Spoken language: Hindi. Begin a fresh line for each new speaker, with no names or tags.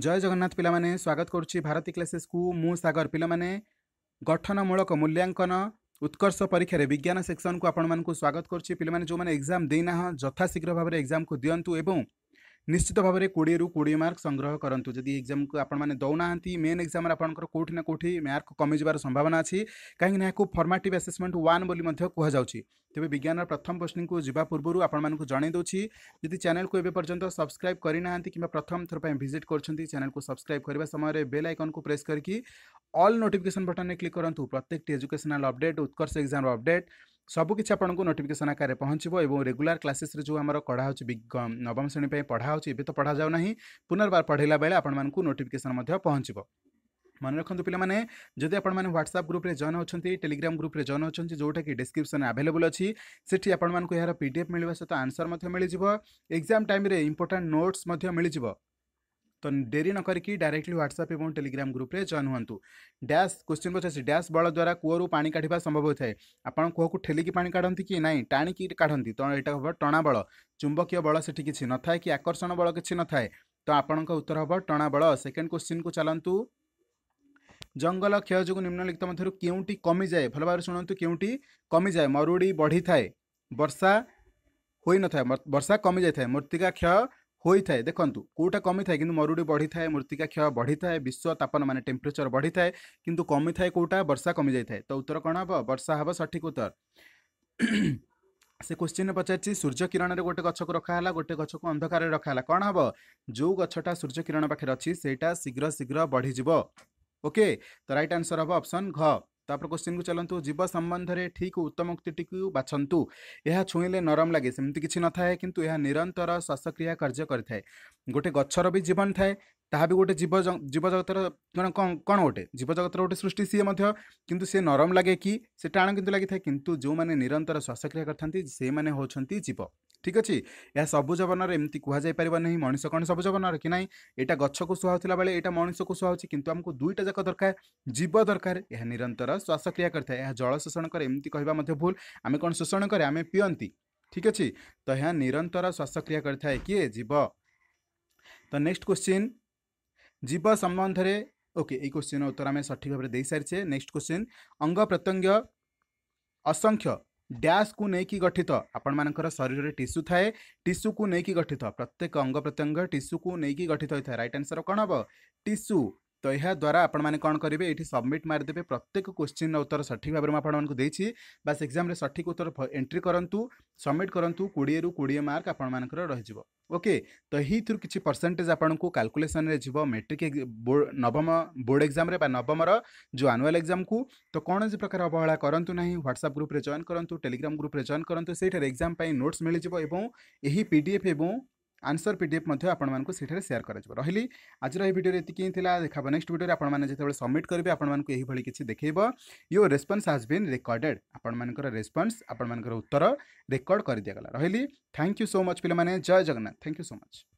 जय जगन्नाथ पे स्वागत करुच्ची भारती क्लासेस को मु सगर पे गठनमूलक मूल्यांकन उत्कर्ष परीक्षा रे विज्ञान सेक्शन को आपण मूँ स्वागत करुच्ची पे जो एक्जाम देना यथाशीघ्र भाव एक्जाम को दिंतु और ନିଶ୍ଚିତ ଭାବରେ କୋଡ଼ିଏରୁ କୋଡ଼ିଏ ମାର୍କ ସଂଗ୍ରହ କରନ୍ତୁ ଯଦି ଏକ୍ଜାମକୁ ଆପଣମାନେ ଦେଉନାହାନ୍ତି ମେନ୍ ଏକ୍ଜାମରେ ଆପଣଙ୍କର କେଉଁଠି ନା କେଉଁଠି ମାର୍କ କମିଯିବାର ସମ୍ଭାବନା ଅଛି କାହିଁକିନା ଏହାକୁ ଫର୍ମାଟିଭ୍ ଆସେସମେଣ୍ଟ ୱାନ୍ ବୋଲି ମଧ୍ୟ କୁହାଯାଉଛି ତେବେ ବିଜ୍ଞାନର ପ୍ରଥମ ପୋଷ୍ଟିଂକୁ ଯିବା ପୂର୍ବରୁ ଆପଣମାନଙ୍କୁ ଜଣାଇ ଦେଉଛି ଯଦି ଚ୍ୟାନେଲକୁ ଏବେ ପର୍ଯ୍ୟନ୍ତ ସବସ୍କ୍ରାଇବ୍ କରିନାହାନ୍ତି କିମ୍ବା ପ୍ରଥମ ଥର ପାଇଁ ଭିଜିଟ୍ କରୁଛନ୍ତି ଚ୍ୟାନେଲକୁ ସବସ୍କ୍ରାଇବ୍ କରିବା ସମୟରେ ବେଲ୍ ଆଇକନ୍କୁ ପ୍ରେସ୍ କରିକି ଅଲ୍ ନୋଟିଫିକେସନ୍ ବଟନ୍ରେ କ୍ଲିକ୍ କରନ୍ତୁ ପ୍ରତ୍ୟେକଟି ଏଜୁକେସନାଲ୍ ଅପଡେଟ୍ ଉତ୍କର୍ଷ ଏକ୍ଜାମର ଅପଡେଟ୍ ସବୁକିଛି ଆପଣଙ୍କୁ ନୋଟିଫିକେସନ୍ ଆକାରରେ ପହଞ୍ଚିବ ଏବଂ ରେଗୁଲାର କ୍ଲାସେସ୍ରେ ଯେଉଁ ଆମର କଢ଼ା ହେଉଛି ନବମ ଶ୍ରେଣୀ ପାଇଁ ପଢ଼ା ହେଉଛି ଏବେ ତ ପଢ଼ାଯାଉ ନାହିଁ ପୁନର୍ବାର ପଢ଼ିଲା ବେଳେ ଆପଣମାନଙ୍କୁ ନୋଟିଫିକେସନ୍ ମଧ୍ୟ ପହଞ୍ଚିବ ମନେ ରଖନ୍ତୁ ପିଲାମାନେ ଯଦି ଆପଣମାନେ ହ୍ୱାଟ୍ସଆପ୍ ଗ୍ରୁପ୍ରେ ଜଏନ୍ ହେଉଛନ୍ତି ଟେଲିଗ୍ରାମ ଗ୍ରୁପ୍ରେ ଜଏନ୍ ହେଉଛନ୍ତି ଯେଉଁଟାକି ଡିସ୍କ୍ରିପ୍ସନ୍ରେ ଆଭେଲେବୁଲ୍ ଅଛି ସେଠି ଆପଣମାନଙ୍କୁ ଏହାର ପି ଡି ଏଫ୍ ମିଳିବା ସହିତ ଆନ୍ସର୍ ମଧ୍ୟ ମିଳିଯିବ ଏକ୍ଜାମ୍ ଟାଇମ୍ରେ ଇମ୍ପୋର୍ଟାଣ୍ଟ ନୋଟ୍ସ ମଧ୍ୟ ମିଳିଯିବ तो डेरी न करके डायरेक्टली ह्वाट्सअप टेलीग्राम ग्रुप में जॉइन हूँ डैश क्वेश्चन पचास डैश बल द्वारा कूर पा काढ़ा संभव होता है आपड़ कूह ठेलिकी पा काढ़ती कि ना टाणी काढ़ती तो यहाँ हम टणा बल चुंबक बल से किसी न था कि आकर्षण बल किसी न थाए तो आपण उत्तर हम टणा बल सेकेंड क्वेश्चन को चलतु ଜଙ୍ଗଲ କ୍ଷୟ ଯୋଗୁଁ ନିମ୍ନଲିଖିତ ମଧ୍ୟରୁ କେଉଁଟି କମିଯାଏ ଭଲ ଭାବରେ ଶୁଣନ୍ତୁ କେଉଁଟି କମିଯାଏ ମରୁଡ଼ି ବଢ଼ିଥାଏ ବର୍ଷା ହୋଇନଥାଏ कमी जाए मृत्ति क्षय ହୋଇଥାଏ ଦେଖନ୍ତୁ କେଉଁଟା କମିଥାଏ କିନ୍ତୁ ମରୁଡ଼ି ବଢ଼ିଥାଏ ମୃତ୍ତିକା କ୍ଷୟ ବଢ଼ିଥାଏ ବିଶ୍ୱ ତାପନ ମାନେ ଟେମ୍ପରେଚର ବଢ଼ିଥାଏ କିନ୍ତୁ କମିଥାଏ କେଉଁଟା ବର୍ଷା କମିଯାଇଥାଏ ତ ଉତ୍ତର କ'ଣ ହେବ ବର୍ଷା ହେବ ସଠିକ୍ ଉତ୍ତର ସେ କୋଶ୍ଚିନ୍ ପଚାରିଛି ସୂର୍ଯ୍ୟ କିରଣରେ ଗୋଟେ ଗଛକୁ ରଖାହେଲା ଗୋଟେ ଗଛକୁ ଅନ୍ଧକାରରେ ରଖାହେଲା କ'ଣ ହେବ ଯେଉଁ ଗଛଟା ସୂର୍ଯ୍ୟ କିରଣ ପାଖରେ ଅଛି ସେଇଟା ଶୀଘ୍ର ଶୀଘ୍ର ବଢ଼ିଯିବ ଓକେ ତ ରାଇଟ୍ ଆନ୍ସର୍ ହେବ ଅପସନ୍ ଘ ତାପରେ କୋଶ୍ଚିନ୍କୁ ଚାଲନ୍ତୁ ଜୀବ ସମ୍ବନ୍ଧରେ ଠିକ୍ ଉତ୍ତମ ଉକ୍ତିଟିକୁ ବାଛନ୍ତୁ ଏହା ଛୁଇଁଲେ ନରମ ଲାଗେ ସେମିତି କିଛି ନଥାଏ କିନ୍ତୁ ଏହା ନିରନ୍ତର ଶ୍ୱାସକ୍ରିୟା କାର୍ଯ୍ୟ କରିଥାଏ ଗୋଟେ ଗଛର ବି ଜୀବନ ଥାଏ ତାହା ବି ଗୋଟେ ଜୀବ ଜୀବଜଗତର ଜଣେ କ'ଣ କ'ଣ ଗୋଟେ ଜୀବଜଗତର ଗୋଟେ ସୃଷ୍ଟି ସିଏ ମଧ୍ୟ କିନ୍ତୁ ସେ ନରମ ଲାଗେ କି ସେ ଟାଣ କିନ୍ତୁ ଲାଗିଥାଏ କିନ୍ତୁ ଯେଉଁମାନେ ନିରନ୍ତର ଶ୍ୱାସକ୍ରିୟା କରିଥାନ୍ତି ସେମାନେ ହେଉଛନ୍ତି ଜୀବ ঠিক ଅଛି ଏହା ସବୁଜ ବନରେ ଏମିତି କୁହାଯାଇପାରିବ ନାହିଁ ମଣିଷ କ'ଣ ସବୁଜ ବନର କି ନାହିଁ ଏଇଟା ଗଛକୁ ଶୁହାଉଥିଲା ବେଳେ ଏଇଟା ମଣିଷକୁ ଶୁହାଉଛି କିନ୍ତୁ ଆମକୁ ଦୁଇଟା ଯାକ ଦରକାର ଜୀବ ଦରକାର ଏହା ନିରନ୍ତର ଶ୍ୱାସକ୍ରିୟା କରିଥାଏ ଏହା ଜଳ ଶୋଷଣ କରେ ଏମିତି କହିବା ମଧ୍ୟ ଭୁଲ ଆମେ କ'ଣ ଶୋଷଣ କରେ ଆମେ ପିଅନ୍ତି ଠିକ୍ ଅଛି ତ ଏହା ନିରନ୍ତର ଶ୍ୱାସକ୍ରିୟା କରିଥାଏ କିଏ ଜୀବ ତ ନେକ୍ସଟ କ୍ୱେଶ୍ଚିନ୍ ଜୀବ ସମ୍ବନ୍ଧରେ ଓକେ ଏଇ କ୍ୱେଶ୍ଚିନ୍ର ଉତ୍ତର ଆମେ ସଠିକ୍ ଭାବରେ ଦେଇସାରିଛେ ନେକ୍ସଟ କ୍ୱେଶ୍ଚିନ୍ ଅଙ୍ଗ ପ୍ରତ୍ୟଙ୍ଗ ଅସଂଖ୍ୟ डैश को लेकिन गठित आपण मान शरीर टीस्यू थाए टीस्यू को लेकिन गठित प्रत्येक अंग प्रत्यंग टीस्यू को लेकिन गठित होता है रईट आनसर कौन हम टीस्यू তো এদারা আপনার কম করবে এটি সবমিট মারিদেবে প্রত্যেক কোশ্চিন্র উত্তর সঠিক ভাবে আপনার দিয়েছি বাস এক্সামে সঠিক উত্তর এন্ট্রি করতু সবমিট করতু কোড়িয়ে রু কোড়িয়ে মার্ক আপনার রয়েছে ওকে তো এইথর কিছু পরসেটেজ আপনার কাল্কুলেসন যাব মেট্রিক নবম বোর্ড এক্সামে বা নবমর যে আনুয়াল এক্সাম কু তো কৌশি প্রকার অবহেলা করতু না হোয়াটসঅ্যাপ গ্রুপে জয়েন করতু টেলিগ্রাম গ্রুপে জয়েন করতু সেইটার এক্সাম নোটস মিলিযোগ এবং এই পিডিএফ এবং आंसर डेफ आपठे सेयार कर रही आज भिडियो इतनी ही था देखा नेक्स्ट भिडियो में आपने सबमिट करेंगे आपभि किसी देखेब your response has been recorded आपर रेस्पन्स आपर उत्तर रेकर्ड कर दिगला रही थैंक यू सो मच पे जय Jagannath thank you so much